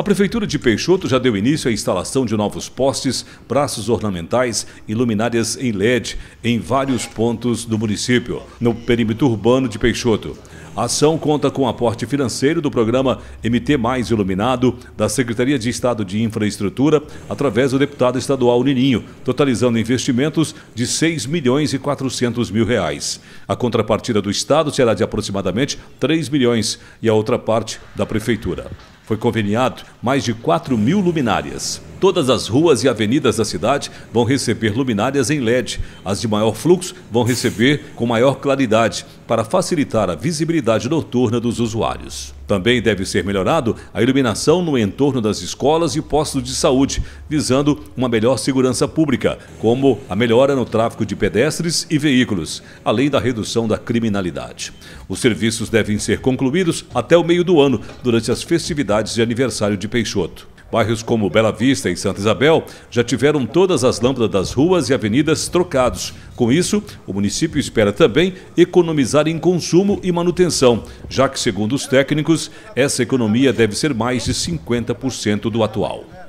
A Prefeitura de Peixoto já deu início à instalação de novos postes, braços ornamentais e luminárias em LED em vários pontos do município, no perímetro urbano de Peixoto. A ação conta com aporte financeiro do programa MT Mais Iluminado da Secretaria de Estado de Infraestrutura, através do deputado estadual Nininho, totalizando investimentos de 6 milhões e 400 mil reais. A contrapartida do Estado será de aproximadamente 3 milhões e a outra parte da Prefeitura. Foi conveniado mais de 4 mil luminárias. Todas as ruas e avenidas da cidade vão receber luminárias em LED. As de maior fluxo vão receber com maior claridade, para facilitar a visibilidade noturna dos usuários. Também deve ser melhorado a iluminação no entorno das escolas e postos de saúde, visando uma melhor segurança pública, como a melhora no tráfego de pedestres e veículos, além da redução da criminalidade. Os serviços devem ser concluídos até o meio do ano, durante as festividades de aniversário de Peixoto. Bairros como Bela Vista e Santa Isabel já tiveram todas as lâmpadas das ruas e avenidas trocados. Com isso, o município espera também economizar em consumo e manutenção, já que, segundo os técnicos, essa economia deve ser mais de 50% do atual.